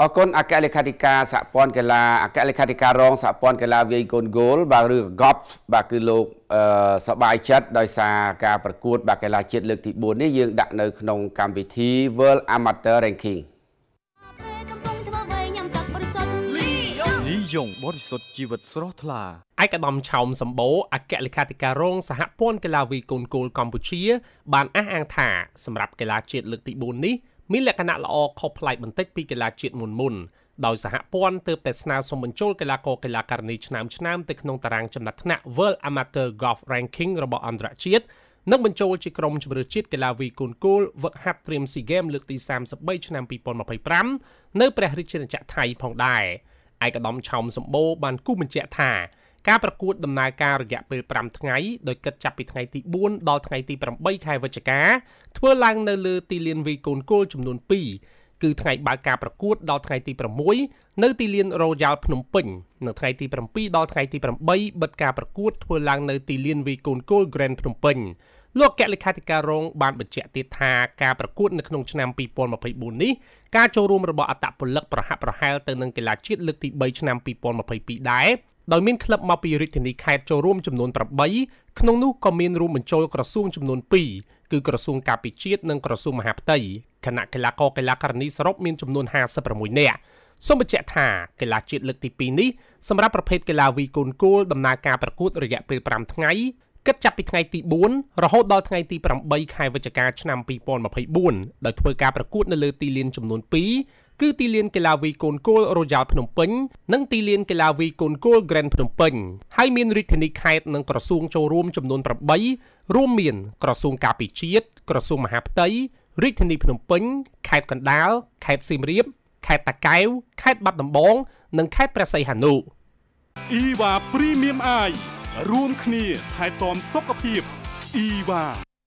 អរគុណអគ្គលេខាធិការសហព័ន្ធកីឡាអគ្គលេខាធិការរងសហព័ន្ធកីឡាវាយកូនគោលបាទឬកប់បាទគឺលោកសបាយចិត្តដោយសារការប្រកួតបាទកីឡាជាតិលើកទី4នេះយើងដាក់នៅក្នុងកម្មវិធី World Amateur Ranking លីយ៉ុងបរិសុទ្ធជីវិតស្រស់ថ្លាឯកឧត្តមឆោមសម្បូរអគ្គលេខាធិការរង សហព័ន្ធកីឡាវាយកូនគោលកម្ពុជា បានអះអាងថាសម្រាប់កីឡាជាតិលើកទី4នេះមានលក្ខណៈល្អខុសប្លែកបន្តិចពីកីឡាជាតិមុនមុនដោយសហព័ន្ធទើបតែស្នើសុំបញ្ចូលកីឡាករកីឡាករនីឆ្នាំឆ្នាំទៅក្នុងតារាងចំណាត់ថ្នាក់ World Amateur Golf Ranking របស់អន្តរជាតិនិងបញ្ចូលជាក្រុមជម្រើសជាតិកីឡាវីកូនគោលវឹកហាត់ត្រៀម SEA Games លើកទី33ឆ្នាំ2025នៅព្រះរាជាណាចក្រថៃផងដែរឯកឧត្តមឆោមសម្បូរបានគូបញ្ជាក់ថាការប្រកួតដំណើរការរយៈពេល5ថ្ងៃដោយគិតចាប់ពីថ្ងៃទី4ដល់ថ្ងៃទី8ខែវិច្ឆិកាធ្វើឡើងនៅលើទីលានវីកូនគោលចំនួន2គឺថ្ងៃបើកការប្រកួតដល់ថ្ងៃទី6នៅទីលាន Royal ភ្នំពេញនៅថ្ងៃទី7ដល់ថ្ងៃទី8បិទការប្រកួតធ្វើឡើងនៅទីលានវីកូនគោល Grand ភ្នំពេញលោកកលេខាធិការរង បានបញ្ជាក់ទៀតថាការប្រកួតនៅក្នុងឆ្នាំ2024នេះការចូលរួមរបស់អត្តពលិកប្រហាក់ប្រហែលទៅនឹងកីឡាជាតិលើកទី3ឆ្នាំ2022ដែរដោយមានក្លឹបមកពីរាជធានីខេត្តចូលរួមចំនួន8ក្នុងនោះក៏មានរួមបញ្ចូលក្រសួងចំនួន2គឺក្រសួងការពិជាតិនិងក្រសួងមហាផ្ទៃគណៈកីឡាករកីឡាករនីសរុបមានចំនួន56នាក់សូមបញ្ជាក់ថាកីឡាជាតិលើកទី2នេះសម្រាប់ប្រភេទកីឡាវីកូនគោលដំណើរការប្រកួតរយៈពេល5ថ្ងៃគិតចាប់ពីថ្ងៃទី4រហូតដល់ថ្ងៃទី8ខែវិច្ឆិកាឆ្នាំ2024ដោយធ្វើការប្រកួតនៅលើទីលានចំនួន2គឺទីលានកីឡាវីកូនគោលរ៉ូយ៉ាល់ភ្នំពេញនិងទីលានកីឡាវីកូនគោល Grand ភ្នំពេញហើយមានរាជធានីខេត្តនិងក្រសួងចូលរួមចំនួន8រួមមាន ក្រសួងការពារជាតិក្រសួងមហាផ្ទៃរាជធានីភ្នំពេញខេត្តកណ្ដាលខេត្តសៀមរាបខេត្តតាកែវខេត្តបាត់ដំបង និងខេត្តព្រះសីហនុ Eva Premium Eye รวมគ្ีាไทยตอมซกกระพีบอีวา